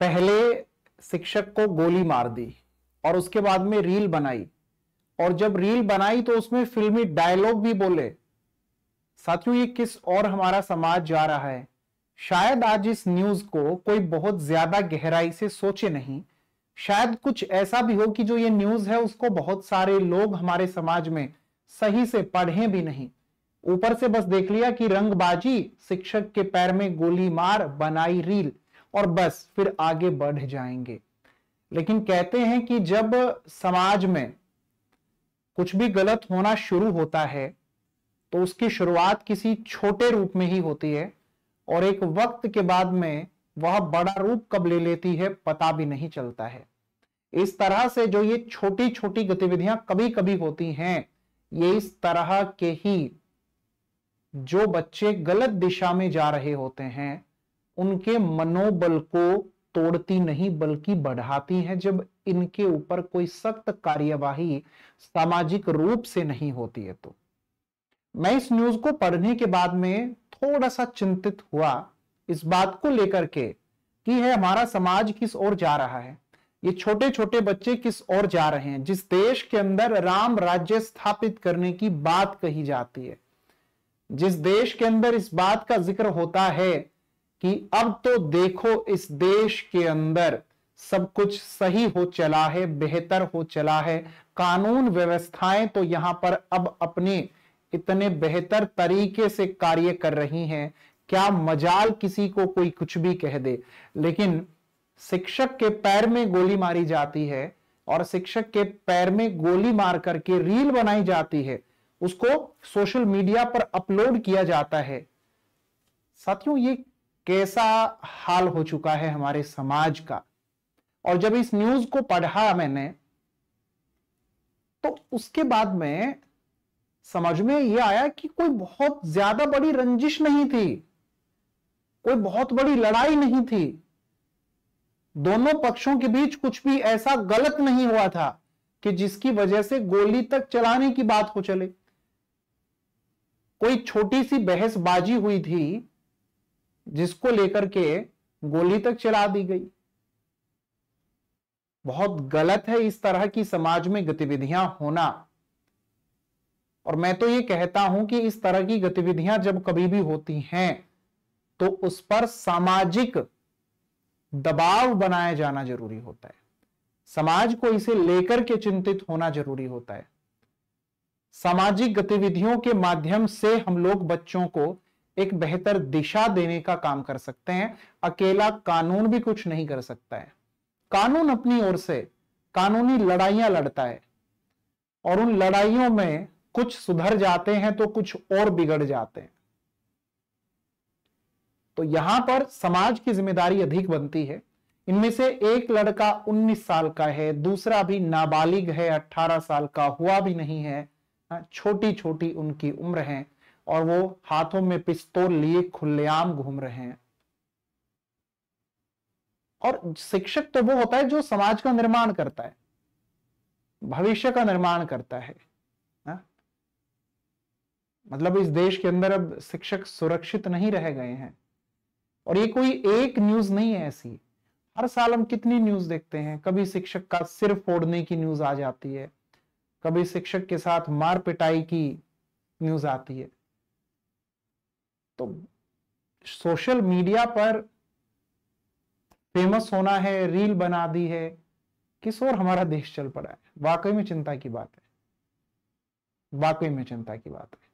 पहले शिक्षक को गोली मार दी और उसके बाद में रील बनाई और जब रील बनाई तो उसमें फिल्मी डायलॉग भी बोले साथियों ये किस और हमारा समाज जा रहा है शायद आज इस न्यूज को कोई बहुत ज्यादा गहराई से सोचे नहीं शायद कुछ ऐसा भी हो कि जो ये न्यूज है उसको बहुत सारे लोग हमारे समाज में सही से पढ़े भी नहीं ऊपर से बस देख लिया कि रंगबाजी शिक्षक के पैर में गोली मार बनाई रील और बस फिर आगे बढ़ जाएंगे लेकिन कहते हैं कि जब समाज में कुछ भी गलत होना शुरू होता है तो उसकी शुरुआत किसी छोटे रूप में ही होती है और एक वक्त के बाद में वह बड़ा रूप कब ले लेती है पता भी नहीं चलता है इस तरह से जो ये छोटी छोटी गतिविधियां कभी कभी होती हैं ये इस तरह के ही जो बच्चे गलत दिशा में जा रहे होते हैं उनके मनोबल को तोड़ती नहीं बल्कि बढ़ाती है जब इनके ऊपर कोई सख्त कार्यवाही सामाजिक रूप से नहीं होती है तो मैं इस न्यूज को पढ़ने के बाद में थोड़ा सा चिंतित हुआ इस बात को लेकर के कि है हमारा समाज किस ओर जा रहा है ये छोटे छोटे बच्चे किस ओर जा रहे हैं जिस देश के अंदर राम राज्य स्थापित करने की बात कही जाती है जिस देश के अंदर इस बात का जिक्र होता है कि अब तो देखो इस देश के अंदर सब कुछ सही हो चला है बेहतर हो चला है कानून व्यवस्थाएं तो यहां पर अब अपने इतने बेहतर तरीके से कार्य कर रही हैं क्या मजाल किसी को कोई कुछ भी कह दे लेकिन शिक्षक के पैर में गोली मारी जाती है और शिक्षक के पैर में गोली मार करके रील बनाई जाती है उसको सोशल मीडिया पर अपलोड किया जाता है साथियों ये कैसा हाल हो चुका है हमारे समाज का और जब इस न्यूज को पढ़ा मैंने तो उसके बाद में समझ में यह आया कि कोई बहुत ज्यादा बड़ी रंजिश नहीं थी कोई बहुत बड़ी लड़ाई नहीं थी दोनों पक्षों के बीच कुछ भी ऐसा गलत नहीं हुआ था कि जिसकी वजह से गोली तक चलाने की बात हो चले कोई छोटी सी बहसबाजी हुई थी जिसको लेकर के गोली तक चला दी गई बहुत गलत है इस तरह की समाज में गतिविधियां होना और मैं तो ये कहता हूं कि इस तरह की गतिविधियां जब कभी भी होती हैं तो उस पर सामाजिक दबाव बनाया जाना जरूरी होता है समाज को इसे लेकर के चिंतित होना जरूरी होता है सामाजिक गतिविधियों के माध्यम से हम लोग बच्चों को एक बेहतर दिशा देने का काम कर सकते हैं अकेला कानून भी कुछ नहीं कर सकता है कानून अपनी ओर से कानूनी लड़ाइयां लड़ता है और उन लड़ाइयों में कुछ सुधर जाते हैं तो कुछ और बिगड़ जाते हैं तो यहां पर समाज की जिम्मेदारी अधिक बनती है इनमें से एक लड़का 19 साल का है दूसरा भी नाबालिग है 18 साल का हुआ भी नहीं है हाँ, छोटी छोटी उनकी उम्र है और वो हाथों में पिस्तौल लिए खुलेआम घूम रहे हैं और शिक्षक तो वो होता है जो समाज का निर्माण करता है भविष्य का निर्माण करता है ना? हाँ? मतलब इस देश के अंदर अब शिक्षक सुरक्षित नहीं रह गए हैं और ये कोई एक न्यूज नहीं है ऐसी हर साल हम कितनी न्यूज देखते हैं कभी शिक्षक का सिर फोड़ने की न्यूज आ जाती है कभी शिक्षक के साथ मार पिटाई की न्यूज आती है तो सोशल मीडिया पर फेमस होना है रील बना दी है किस और हमारा देश चल पड़ा है वाकई में चिंता की बात है वाकई में चिंता की बात है